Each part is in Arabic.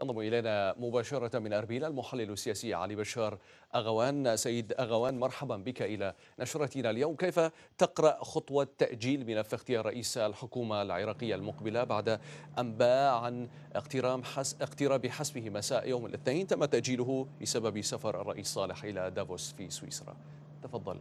ينضم إلينا مباشرة من أربيل المحلل السياسي علي بشار أغوان سيد أغوان مرحبا بك إلى نشرتنا اليوم كيف تقرأ خطوة تأجيل ملف اختيار رئيس الحكومة العراقية المقبلة بعد أنباء عن اقترام حس اقتراب حسبه مساء يوم الاثنين تم تأجيله بسبب سفر الرئيس صالح إلى دافوس في سويسرا تفضل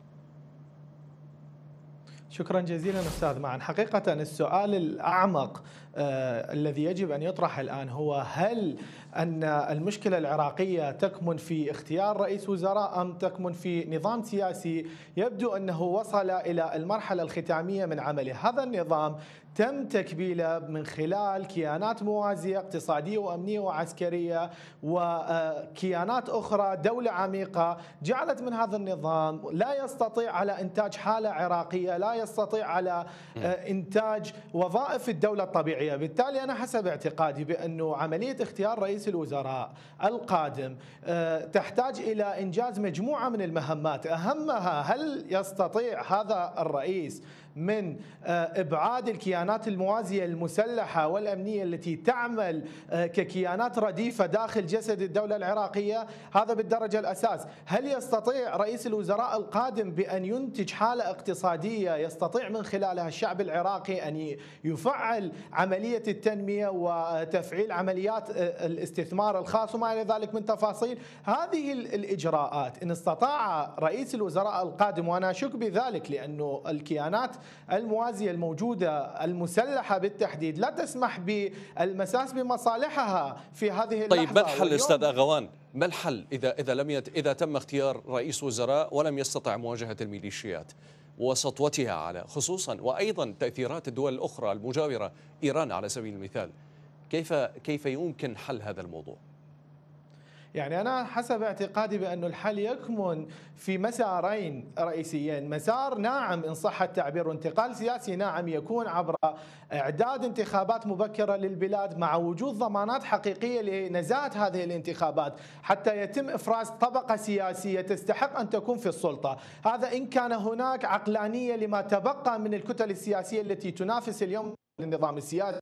شكرا جزيلا استاذ معن حقيقه السؤال الاعمق آه الذي يجب ان يطرح الان هو هل أن المشكلة العراقية تكمن في اختيار رئيس وزراء أم تكمن في نظام سياسي يبدو أنه وصل إلى المرحلة الختامية من عمله هذا النظام تم تكبيله من خلال كيانات موازية اقتصادية وأمنية وعسكرية وكيانات أخرى دولة عميقة جعلت من هذا النظام لا يستطيع على إنتاج حالة عراقية لا يستطيع على آه، إنتاج وظائف الدولة الطبيعية بالتالي أنا حسب اعتقادي بأنه عملية اختيار رئيس مجلس الوزراء القادم آه، تحتاج إلى إنجاز مجموعة من المهمات أهمها هل يستطيع هذا الرئيس من آه، ابعاد الكيانات الموازيه المسلحه والامنيه التي تعمل آه، ككيانات رديفه داخل جسد الدوله العراقيه هذا بالدرجه الاساس، هل يستطيع رئيس الوزراء القادم بان ينتج حاله اقتصاديه يستطيع من خلالها الشعب العراقي ان يفعل عمليه التنميه وتفعيل عمليات الاستثمار الاستثمار الخاص وما إلى ذلك من تفاصيل هذه الإجراءات إن استطاع رئيس الوزراء القادم وأنا أشك بذلك لأنه الكيانات الموازية الموجودة المسلحة بالتحديد لا تسمح بالمساس بمصالحها في هذه اللحظة طيب ما الحل أستاذ أغوان؟ ما الحل إذا إذا لم يت... إذا تم اختيار رئيس وزراء ولم يستطع مواجهة الميليشيات وسطوتها على خصوصا وأيضا تأثيرات الدول الأخرى المجاورة إيران على سبيل المثال كيف كيف يمكن حل هذا الموضوع؟ يعني أنا حسب اعتقادي بأن الحل يكمن في مسارين رئيسيين مسار ناعم إن صح التعبير وانتقال سياسي ناعم يكون عبر إعداد انتخابات مبكرة للبلاد مع وجود ضمانات حقيقية لنزاهة هذه الانتخابات حتى يتم إفراز طبقة سياسية تستحق أن تكون في السلطة هذا إن كان هناك عقلانية لما تبقى من الكتل السياسية التي تنافس اليوم للنظام السياسي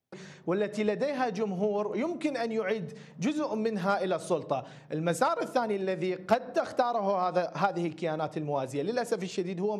والتي لديها جمهور يمكن أن يعيد جزء منها إلى السلطة المسار الثاني الذي قد تختاره هذا هذه الكيانات الموازية للأسف الشديد هو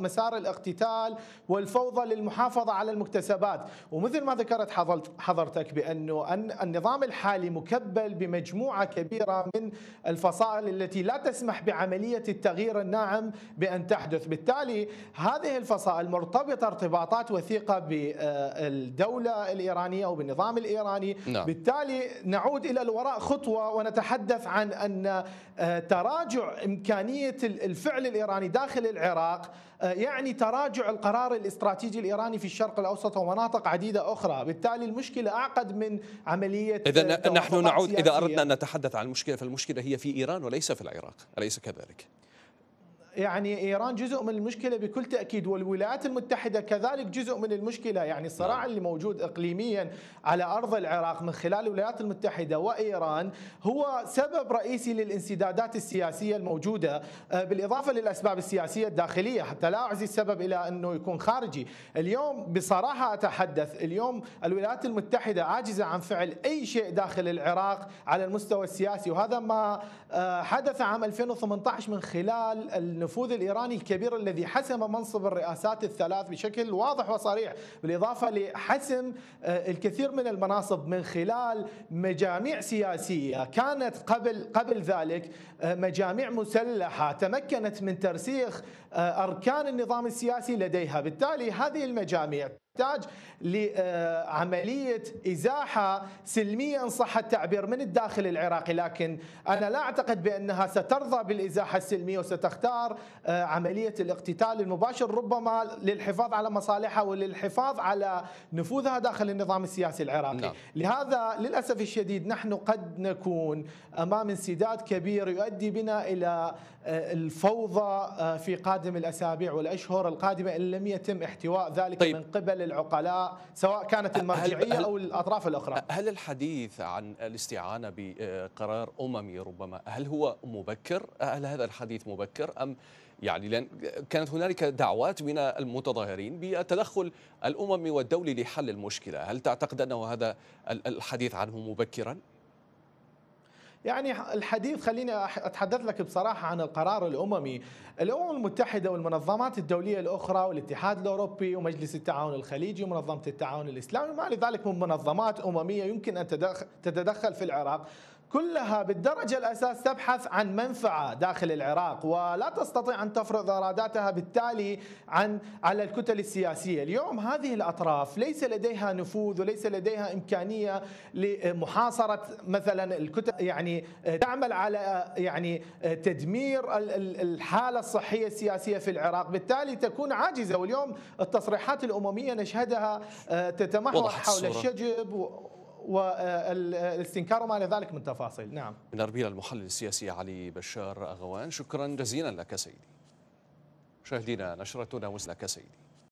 مسار الاقتتال والفوضى للمحافظة على المكتسبات ومثل ما ذكرت حضرتك بأنه أن النظام الحالي مكبل بمجموعة كبيرة من الفصائل التي لا تسمح بعملية التغيير الناعم بأن تحدث بالتالي هذه الفصائل مرتبطة ارتباطات وثيقة بال آه، بالدولة الإيرانية أو بالنظام الإيراني نعم. بالتالي نعود إلى الوراء خطوة ونتحدث عن أن آه، تراجع إمكانية الفعل الإيراني داخل العراق آه، يعني تراجع القرار الاستراتيجي الإيراني في الشرق الأوسط ومناطق عديدة أخرى بالتالي المشكلة أعقد من عملية آه، إذا نحن نعود إذا أردنا أن نتحدث عن المشكلة فالمشكلة هي في إيران وليس في العراق أليس كذلك؟ يعني ايران جزء من المشكله بكل تاكيد والولايات المتحده كذلك جزء من المشكله يعني الصراع نعم. اللي موجود اقليميا على ارض العراق من خلال الولايات المتحده وايران هو سبب رئيسي للانسدادات السياسيه الموجوده آه، بالاضافه للاسباب السياسيه الداخليه حتى لا اعزي السبب الى انه يكون خارجي اليوم بصراحه اتحدث اليوم الولايات المتحده عاجزه عن فعل اي شيء داخل العراق على المستوى السياسي وهذا ما آه، حدث عام 2018 من خلال النفوذ الإيراني الكبير الذي حسم منصب الرئاسات الثلاث بشكل واضح وصريح بالإضافة لحسم آه، الكثير من المناصب من خلال مجاميع سياسية كانت قبل, قبل ذلك آه، مجاميع مسلحة تمكنت من ترسيخ آه، أركان النظام السياسي لديها بالتالي هذه المجاميع تحتاج لعملية إزاحة سلمية إن صح التعبير من الداخل العراقي لكن أنا لا أعتقد بأنها سترضى بالإزاحة السلمية وستختار آه، عملية الاقتتال المباشر ربما للحفاظ على مصالحها وللحفاظ على نفوذها داخل النظام السياسي العراقي لا. نعم. لهذا للأسف الشديد نحن قد نكون أمام انسداد كبير يؤدي بنا إلى آه، الفوضى آه، في قادم الأسابيع والأشهر القادمة إن لم يتم احتواء ذلك طيب. من قبل للعقلاء سواء كانت المرجعية هل أو الأطراف الأخرى هل الحديث عن الاستعانة بقرار أممي ربما هل هو مبكر هل هذا الحديث مبكر أم يعني لأن كانت هنالك دعوات من المتظاهرين بالتدخل الأممي والدولي لحل المشكلة هل تعتقد أنه هذا الحديث عنه مبكرا؟ يعني الحديث خليني اتحدث لك بصراحه عن القرار الاممي، الامم المتحده والمنظمات الدوليه الاخرى والاتحاد الاوروبي ومجلس التعاون الخليجي ومنظمه التعاون الاسلامي وما الى ذلك من منظمات امميه يمكن ان تتدخل في العراق كلها بالدرجة الأساس تبحث عن منفعة داخل العراق ولا تستطيع أن تفرض إراداتها بالتالي عن على الكتل السياسية اليوم هذه الأطراف ليس لديها نفوذ وليس لديها إمكانية لمحاصرة مثلا الكتل يعني تعمل على يعني تدمير الحالة الصحية السياسية في العراق بالتالي تكون عاجزة واليوم التصريحات الأممية نشهدها آه، تتمحور حول الشجب و... والاستنكار وما الى ذلك من تفاصيل نعم من اربيل المحلل السياسي علي بشار اغوان شكرا جزيلا لك سيدي مشاهدينا نشرتنا وصلك سيدي